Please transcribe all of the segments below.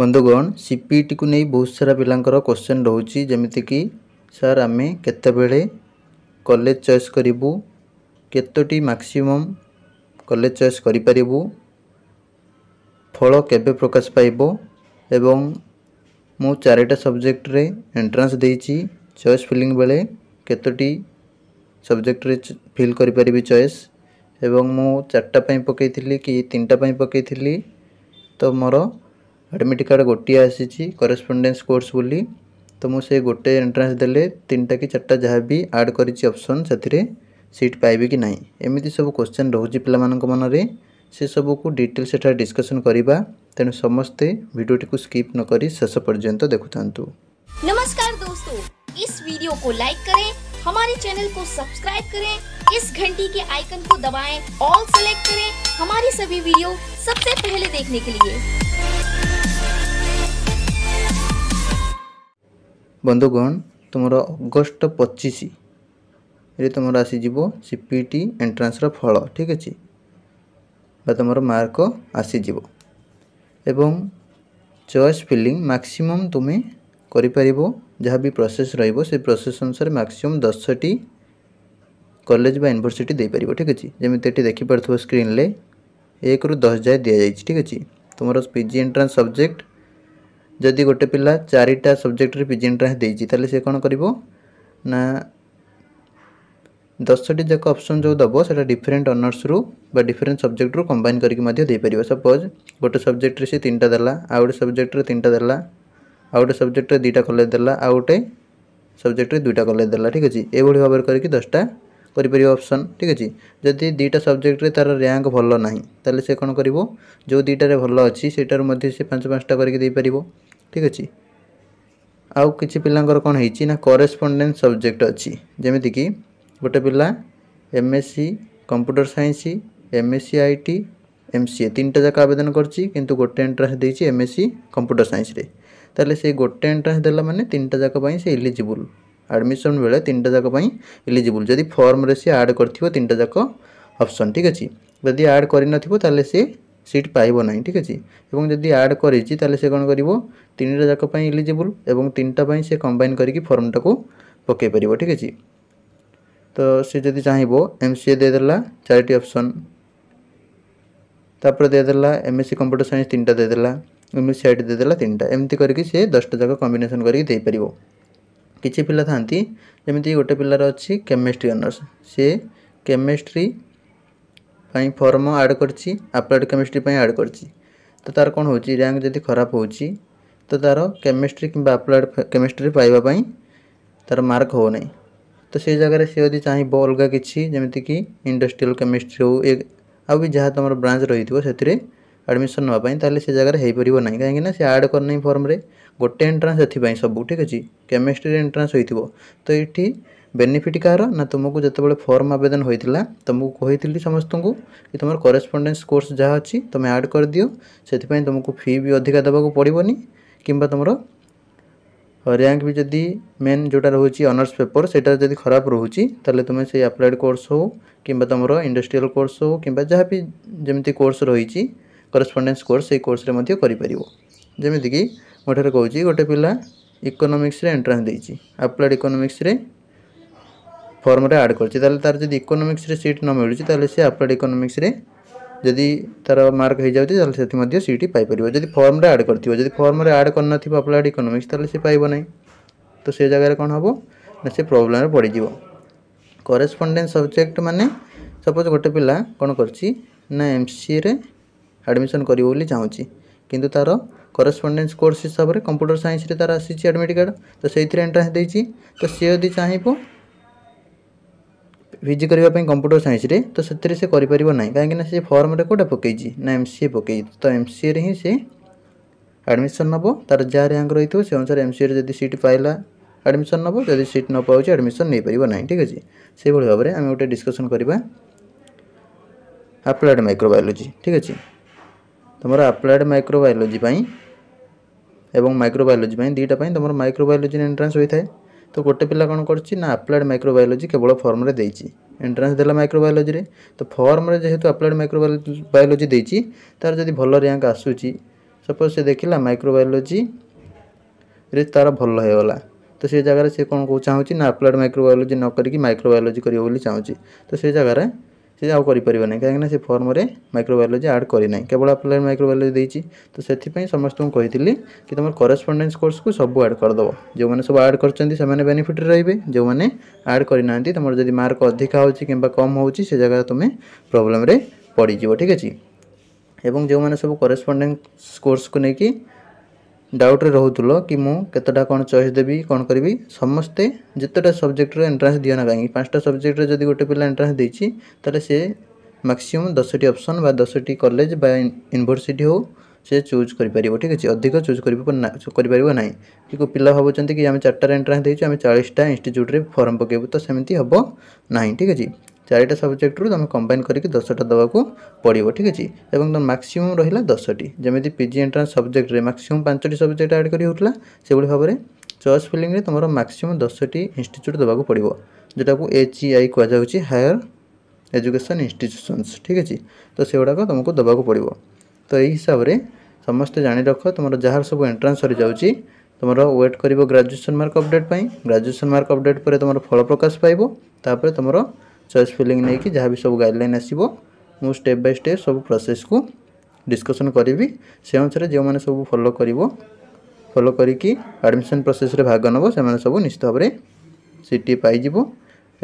বন্ধুগণ সিপিইটিକୁ ନେଇ ବହୁତ ସାରା ପିଲାଙ୍କର କୋଶ୍ଚେନ୍ ରହୁଛି ଯେମିତିକି ସାର୍ ଆମେ କେତେବେଳେ କଲେଜ ଚଏସ୍ କରିବୁ କେତୋଟି ମାକ୍ସିମମ୍ କଲେଜ ଚଏସ୍ କରିପାରିବୁ ଫଳ କେବେ ପ୍ରକାଶ ପାଇବ ଏବଂ ମୁଁ ଚାରିଟା ସବଜେକ୍ଟରେ ଏଣ୍ଟ୍ରାନ୍ସ ଦେଇଛି ଚଏସ୍ ଫିଲିଂ ବେଳେ କେତୋଟି ସବଜେକ୍ଟରେ ଫିଲ୍ କରିପାରିବି ଚଏସ୍ ଏବଂ ମୁଁ ଚାରିଟା ପାଇଁ ପକାଇଥିଲି କି ତିନିଟା ପାଇଁ ପକାଇଥିଲି ତ ମୋର एडमिट कार्ड गोटे आसी करेस्पंडेन्स कोर्स बोली तो मुझे गोटे एंट्रान्स देने तीन कि चार्टा जहाँ भी आड कर सीट पाइबे कि ना एमती सब क्वेश्चन पे मन मनरे से सब कुछ डिटेल से डिस्कसन करवा तेणु समस्ते भिडटी को स्कीप नक शेष पर्यटन देखु था नमस्कार दोस्तों इस वीडियो को लाइक करें हमारे चैनल को सब्सक्राइब करें इस घंटी के आइकन को दबाएं ऑल सेलेक्ट करें हमारी सभी वीडियो सबसे पहले देखने के लिए ବନ୍ଧୁଗଣ ତୁମର ଅଗଷ୍ଟ ପଚିଶରେ ତୁମର ଆସିଯିବ ସି ପି ଟି ଏଣ୍ଟ୍ରାନ୍ସର ଫଳ ଠିକ୍ ଅଛି ବା ତୁମର ମାର୍କ ଆସିଯିବ ଏବଂ ଚଏସ୍ ଫିଲିଂ ମ୍ୟାକ୍ସିମମ୍ ତୁମେ କରିପାରିବ ଯାହା ବି ପ୍ରୋସେସ୍ ରହିବ ସେ ପ୍ରୋସେସ୍ ଅନୁସାରେ ମ୍ୟାକ୍ସିମମ୍ ଦଶଟି କଲେଜ ବା ୟୁନିଭର୍ସିଟି ଦେଇପାରିବ ଠିକ୍ ଅଛି ଯେମିତି ଏଠି ଦେଖିପାରୁଥିବ ସ୍କ୍ରିନ୍ରେ ଏକରୁ ଦଶ ଯାଏ ଦିଆଯାଇଛି ଠିକ୍ ଅଛି ତୁମର ପି ଜି ଏଣ୍ଟ୍ରାନ୍ସ ସବଜେକ୍ଟ ଯଦି ଗୋଟେ ପିଲା ଚାରିଟା ସବଜେକ୍ଟରେ ପିଜିଏନ୍ଟ୍ରାନ୍ସ ଦେଇଛି ତାହେଲେ ସେ କ'ଣ କରିବ ନା ଦଶଟି ଯାକ ଅପସନ୍ ଯେଉଁ ଦେବ ସେଇଟା ଡିଫରେଣ୍ଟ ଅନର୍ସରୁ ବା ଡିଫରେଣ୍ଟ ସବଜେକ୍ଟରୁ କମ୍ବାଇନ୍ କରିକି ମଧ୍ୟ ଦେଇପାରିବ ସପୋଜ୍ ଗୋଟେ ସବଜେକ୍ଟରେ ସେ ତିନିଟା ଦେଲା ଆଉ ଗୋଟେ ସବଜେକ୍ଟରେ ତିନିଟା ଦେଲା ଆଉ ଗୋଟେ ସବଜେକ୍ଟରେ ଦୁଇଟା କଲେଜ ଦେଲା ଆଉ ଗୋଟେ ସବଜେକ୍ଟରେ ଦୁଇଟା କଲେଜ ଦେଲା ଠିକ୍ ଅଛି ଏଭଳି ଭାବରେ କରିକି ଦଶଟା କରିପାରିବ ଅପସନ୍ ଠିକ୍ ଅଛି ଯଦି ଦୁଇଟା ସବଜେକ୍ଟରେ ତା'ର ର୍ୟାଙ୍କ ଭଲ ନାହିଁ ତାହେଲେ ସେ କ'ଣ କରିବ ଯେଉଁ ଦୁଇଟାରେ ଭଲ ଅଛି ସେଇଟାରୁ ମଧ୍ୟ ସେ ପାଞ୍ଚ ପାଞ୍ଚଟା କରିକି ଦେଇପାରିବ ঠিক ଅଛି ଆଉ କିଛି ପିଲାଙ୍କର କ'ଣ ହେଇଛି ନା କରେସ୍ପଣ୍ଡେନ୍ସ ସବଜେକ୍ଟ ଅଛି ଯେମିତିକି ଗୋଟେ ପିଲା M S C computer science M S C I T M C A ତିନିଟା ଯାକ ଆବେଦନ କରିଛି କିନ୍ତୁ ଗୋଟେ ଏଣ୍ଟ୍ରାନ୍ସ ଦେଇଛି ଏମ୍ ଏସ୍ ସି କମ୍ପ୍ୟୁଟର ସାଇନ୍ସରେ ତାହେଲେ ସେ ଗୋଟେ ଏଣ୍ଟ୍ରାନ୍ସ ଦେଲା ମାନେ ତିନିଟା ଯାକ ପାଇଁ ସେ ଇଲିଜିବୁଲ୍ ଆଡ଼ମିସନ୍ ବେଳେ ତିନିଟା ଯାକ ପାଇଁ ଇଲିଜିବୁଲ୍ ଯଦି ଫର୍ମରେ ସେ ଆଡ଼୍ କରିଥିବ ତିନିଟା ଯାକ ଅପସନ୍ ଠିକ୍ ଅଛି ଯଦି ଆଡ଼୍ କରିନଥିବ ତାହେଲେ ସେ সিট পাইব না ঠিক আছে এবং যদি আড করেছি তাহলে সে কোণ করব তিনটা যাক ইলিজিবল এবং তিনটা সে কম্বাইন করি ফর্মটা পকাই পাব ঠিক আছে তো সে যদি চাইব এম সি এ দিয়েদেলা চারিটি অপসন তাপরে দিয়েদেলা M S C computer science তিনটা দিয়েদেলা এম এস সি আইটি দিয়েদেলা তিনটা এমতি করি সে দশটা যাক কম্বিনেসন করি দিয়ে কিছু পিলা থাকে যেমি গোটে পিলার অছি কেমিস্ট্রি অনার্স সে কেমিস্ট্রি ପାଇଁ ଫର୍ମ ଆଡ଼୍ କରିଛି ଆପ୍ଲାଏଡ଼୍ କେମିଷ୍ଟ୍ରି ପାଇଁ ଆଡ଼୍ କରିଛି ତ ତା'ର କ'ଣ ହେଉଛି ର୍ୟାଙ୍କ ଯଦି ଖରାପ ହେଉଛି ତ ତା'ର କେମିଷ୍ଟ୍ରି କିମ୍ବା ଆପ୍ଲାଏଡ଼୍ କେମିଷ୍ଟ୍ରି ପାଇବା ପାଇଁ ତା'ର ମାର୍କ ହେଉନାହିଁ ତ ସେଇ ଜାଗାରେ ସେ ଯଦି ଚାହିଁବ ଅଲଗା କିଛି ଯେମିତିକି ଇଣ୍ଡଷ୍ଟ୍ରିଆଲ୍ କେମିଷ୍ଟ୍ରି ହେଉ ଆଉ ବି ଯାହା ତୁମର ବ୍ରାଞ୍ଚ ରହିଥିବ ସେଥିରେ ଆଡ଼ମିସନ୍ ନେବା ପାଇଁ ତାହେଲେ ସେ ଜାଗାରେ ହୋଇପାରିବ ନାହିଁ କାହିଁକିନା ସେ ଆଡ଼୍ କରିନାହିଁ ଫର୍ମରେ ଗୋଟେ ଏଣ୍ଟ୍ରାନ୍ସ ଏଥିପାଇଁ ସବୁ ଠିକ୍ ଅଛି କେମିଷ୍ଟ୍ରିରେ ଏଣ୍ଟ୍ରାନ୍ସ ହୋଇଥିବ ତ ଏଠି ବେନିଫିଟ୍ କାହାର ନା ତୁମକୁ ଯେତେବେଳେ ଫର୍ମ ଆବେଦନ ହୋଇଥିଲା ତୁମକୁ କହିଥିଲି ସମସ୍ତଙ୍କୁ କି ତୁମର କରେସ୍ପଣ୍ଡେନ୍ସ କୋର୍ସ ଯାହା ଅଛି ତୁମେ ଆଡ଼୍ କରିଦିଅ ସେଥିପାଇଁ ତୁମକୁ ଫି ବି ଅଧିକା ଦେବାକୁ ପଡ଼ିବନି କିମ୍ବା ତୁମର ର୍ୟାଙ୍କ ବି ଯଦି ମେନ୍ ଯେଉଁଟା ରହୁଛି ଅନର୍ସ ପେପର ସେଇଟା ଯଦି ଖରାପ ରହୁଛି ତାହେଲେ ତୁମେ ସେଇ ଆପ୍ଲାଏଡ଼୍ କୋର୍ସ ହେଉ କିମ୍ବା ତୁମର ଇଣ୍ଡଷ୍ଟ୍ରିଆଲ୍ କୋର୍ସ ହେଉ କିମ୍ବା ଯାହା ବି ଯେମିତି କୋର୍ସ ରହିଛି କରସ୍ପଣ୍ଡେନ୍ସ କୋର୍ସ ସେଇ କୋର୍ସରେ ମଧ୍ୟ କରିପାରିବ ଯେମିତିକି ମୁଁ ଏଠାରେ କହୁଛି ଗୋଟେ ପିଲା ଇକୋନୋମିକ୍ସରେ ଏଣ୍ଟ୍ରାନ୍ସ ଦେଇଛି ଆପ୍ଲାଏଡ଼୍ ଇକୋନୋମିକ୍ସରେ ଫର୍ମରେ ଆଡ଼୍ କରିଛି ତାହେଲେ ତା'ର ଯଦି ଇକୋନୋମିକ୍ସରେ ସିଟ୍ ନ ମିଳୁଛି ତାହେଲେ ସେ ଆପ୍ଲାଏଡ଼୍ ଇକୋନୋମିକ୍ସରେ ଯଦି ତା'ର ମାର୍କ ହୋଇଯାଉଛି ତାହେଲେ ସେଥି ମଧ୍ୟ ସିଟ୍ ପାଇପାରିବ ଯଦି ଫର୍ମରେ ଆଡ଼୍ କରିଥିବ ଯଦି ଫର୍ମରେ ଆଡ଼୍ କରିନଥିବ ଆପ୍ଲାଏଡ଼୍ ଇକୋନୋମିକ୍ସ ତାହେଲେ ସେ ପାଇବ ନାହିଁ ତ ସେ ଜାଗାରେ କ'ଣ ହେବ ନା ସେ ପ୍ରୋବ୍ଲେମ୍ରେ ପଡ଼ିଯିବ କରେସ୍ପଣ୍ଡେନ୍ସ ସବଜେକ୍ଟ ମାନେ ସପୋଜ୍ ଗୋଟେ ପିଲା କ'ଣ କରିଛି ନା ଏମ୍ ସିଏରେ एडमिशन करी किंतु तार करस्पंडेन्स कोर्स हिसाब से कंप्यूटर सैन्स तार आसी एडमिट कार्ड तो से एंट्रा दे तो सी यदि चाहब पिजि करने कंप्यूटर सैन्स तो से करना कहीं सी फर्म्रे कौटा पकई ना एम सी ए पक तो एम सी ए हिं से एडमिशन नब तार जहाँ रैंक रही थोड़ा से अनुसार एम सी ए सीट पाला एडमिशन नब जब सीट न पाऊँ आडमिशन नहीं पार ना ठीक अच्छे से भाव में आम गोटे डिस्कसन करवा आप्लाइड माइक्रोबायोलोजी ठीक अच्छे ତୁମର ଆପ୍ଲାଏଡ଼୍ ମାଇକ୍ରୋବାୟୋଲୋଜି ପାଇଁ ଏବଂ ମାଇକ୍ରୋବାୟୋଲୋଜି ପାଇଁ ଦୁଇଟା ପାଇଁ ତୁମର ମାଇକ୍ରୋବାୟୋଲୋଜି ଏଣ୍ଟ୍ରାନ୍ସ ହୋଇଥାଏ ତ ଗୋଟେ ପିଲା କ'ଣ କରୁଛି ନା ଆପ୍ଲାଏଡ଼୍ ମାଇକ୍ରୋବାୟୋଲୋଜି କେବଳ ଫର୍ମରେ ଦେଇଛି ଏଣ୍ଟ୍ରାନ୍ସ ଦେଲା ମାଇକ୍ରୋବାୟୋଲୋଜିରେ ତ ଫର୍ମରେ ଯେହେତୁ ଆପ୍ଲାଏଡ଼୍ ମାଇକ୍ରୋବାୟୋଲୋଜି ଦେଇଛି ତା'ର ଯଦି ଭଲ ର୍ୟାଙ୍କ ଆସୁଛି ସପୋଜ୍ ସେ ଦେଖିଲା ମାଇକ୍ରୋବାୟୋଲୋଜିରେ ତା'ର ଭଲ ହେଇଗଲା ତ ସେ ଜାଗାରେ ସେ କ'ଣ ଚାହୁଁଛି ନା ଆପ୍ଲାଏଡ଼୍ ମାଇକ୍ରୋବାୟୋଲୋଜି ନ କରିକି ମାଇକ୍ରୋବାୟୋଲୋଜି କରିବ ବୋଲି ଚାହୁଁଛି ତ ସେ ଜାଗାରେ ସେ ଆଉ କରିପାରିବ ନାହିଁ କାହିଁକିନା ସେ ଫର୍ମରେ ମାଇକ୍ରୋବାୟୋଲୋଜି ଆଡ଼୍ କରିନାହିଁ କେବଳ ଆପ୍ଲାଏଡ଼୍ ମାଇକ୍ରୋବାୟୋଲୋଜି ଦେଇଛି ତ ସେଥିପାଇଁ ସମସ୍ତଙ୍କୁ କହିଥିଲି କି ତୁମର କରେସ୍ପଣ୍ଡେନ୍ସ କୋର୍ସକୁ ସବୁ ଆଡ଼୍ କରିଦେବ ଯେଉଁମାନେ ସବୁ ଆଡ଼୍ କରିଛନ୍ତି ସେମାନେ ବେନିଫିଟ୍ରେ ରହିବେ ଯେଉଁମାନେ ଆଡ଼୍ କରିନାହାନ୍ତି ତୁମର ଯଦି ମାର୍କ ଅଧିକା ହେଉଛି କିମ୍ବା କମ୍ ହେଉଛି ସେ ଜାଗାରେ ତୁମେ ପ୍ରୋବ୍ଲେମ୍ରେ ପଡ଼ିଯିବ ଠିକ୍ ଅଛି ଏବଂ ଯେଉଁମାନେ ସବୁ କରେସ୍ପଣ୍ଡେନ୍ସ କୋର୍ସକୁ ନେଇକି ଡାଉଟ୍ରେ ରହୁଥିଲ କି ମୁଁ କେତେଟା କ'ଣ ଚଏସ୍ ଦେବି କ'ଣ କରିବି ସମସ୍ତେ ଯେତେଟା ସବଜେକ୍ଟର ଏଣ୍ଟ୍ରାନ୍ସ ଦିଅ ନା କାହିଁକି ପାଞ୍ଚଟା ସବଜେକ୍ଟରେ ଯଦି ଗୋଟେ ପିଲା ଏଣ୍ଟ୍ରାନ୍ସ ଦେଇଛି ତାହେଲେ ସେ ମ୍ୟାକ୍ସିମମ୍ ଦଶଟି ଅପସନ୍ ବା ଦଶଟି କଲେଜ ବା ୟୁନିଭର୍ସିଟି ହେଉ ସେ ଚୁଜ୍ କରିପାରିବ ଠିକ୍ ଅଛି ଅଧିକ ଚୁଜ୍ କରିପାରିବ ନାହିଁ କି ପିଲା ଭାବୁଛନ୍ତି କି ଆମେ ଚାରିଟାରେ ଏଣ୍ଟ୍ରାନ୍ସ ଦେଇଛୁ ଆମେ ଚାଳିଶଟା ଇନଷ୍ଟିଚ୍ୟୁଟ୍ରେ ଫର୍ମ ପକାଇବୁ ତ ସେମିତି ହେବ ନାହିଁ ଠିକ୍ ଅଛି চারিটা ସବଜେକ୍ଟରୁ ତୁମେ କମ୍ବାଇନ୍ କରିକି ଦଶଟା ଦେବାକୁ ପଡ଼ିବ ଠିକ୍ ଅଛି ଏବଂ ତୁମ ମାକ୍ସିମମ୍ ରହିଲା ଦଶଟି ଯେମିତି ପି ଜି ଏଣ୍ଟ୍ରାନ୍ସ ସବଜେକ୍ଟରେ ମାକ୍ସିମମ୍ ପାଞ୍ଚଟି ସବଜେକ୍ଟ ଆଡ଼୍ କରି ହେଉଥିଲା ସେଭଳି ଭାବରେ ଚଏସ୍ ଫିଲିଂରେ ତୁମର ମାକ୍ସିମମ୍ ଦଶଟି ଇନଷ୍ଟିଚ୍ୟୁଟ୍ ଦେବାକୁ ପଡ଼ିବ ଯେଉଁଟାକୁ ଏଚ୍ ଇ ଆଇ କୁହାଯାଉଛି ହାୟର ଏଜୁକେସନ୍ ଇନଷ୍ଟିଚ୍ୟୁସନ୍ସ ଠିକ୍ ଅଛି ତ ସେଗୁଡ଼ାକ ତୁମକୁ ଦେବାକୁ ପଡ଼ିବ ତ ଏହି ହିସାବରେ ସମସ୍ତେ ଜାଣି ରଖ ତୁମର ଯାହାର ସବୁ ଏଣ୍ଟ୍ରାନ୍ସ ସରିଯାଉଛି ତୁମର ୱେଟ୍ କରିବ ଗ୍ରାଜୁଏସନ୍ ମାର୍କ ଅପଡ଼େଟ୍ ପାଇଁ ଗ୍ରାଜୁଏସନ୍ ମାର୍କ ଅପଡ଼େଟ୍ ପରେ ତୁମର ଫଳ ପ୍ରକାଶ ପାଇବ ତାପରେ ତୁମର ଚଏସ୍ ଫିଲିଂ ନେଇକି ଯାହା ବି ସବୁ ଗାଇଡ଼ଲାଇନ୍ ଆସିବ ମୁଁ ଷ୍ଟେପ୍ ବାଇ ଷ୍ଟେପ୍ ସବୁ ପ୍ରୋସେସ୍କୁ ଡିସ୍କସନ୍ କରିବି ସେ ଅନୁସାରେ ଯେଉଁମାନେ ସବୁ ଫଲୋ କରିବ ଫଲୋ କରିକି ଆଡ଼ମିସନ୍ ପ୍ରୋସେସ୍ରେ ଭାଗ ନେବ ସେମାନେ ସବୁ ନିଶ୍ଚିତ ଭାବରେ ସିଟି ପାଇଯିବ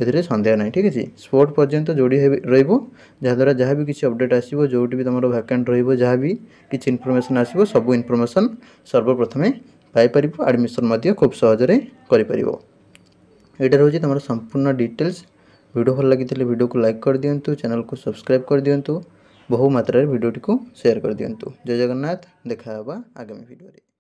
ଏଥିରେ ସନ୍ଦେହ ନାହିଁ ଠିକ୍ ଅଛି ସ୍ପୋର୍ଟ ପର୍ଯ୍ୟନ୍ତ ଯୋଡ଼ି ରହିବ ଯାହାଦ୍ୱାରା ଯାହା ବି କିଛି ଅପଡ଼େଟ୍ ଆସିବ ଯେଉଁଠି ବି ତୁମର ଭ୍ୟାକାଣ୍ଟ ରହିବ ଯାହା ବି କିଛି ଇନଫର୍ମେସନ୍ ଆସିବ ସବୁ ଇନଫର୍ମେସନ୍ ସର୍ବପ୍ରଥମେ ପାଇପାରିବ ଆଡ଼ମିସନ୍ ମଧ୍ୟ ଖୁବ୍ ସହଜରେ କରିପାରିବ ଏଇଟା ରହୁଛି ତୁମର ସମ୍ପୂର୍ଣ୍ଣ ଡିଟେଲ୍ସ भिड भल लगी भिड को लाइक कर दिंतु चैनल को सब्सक्राइब कर दिंतु बहुमात्र भिडियो सेयार कर दिंतु जय जगन्नाथ देखा आगामी भिडियो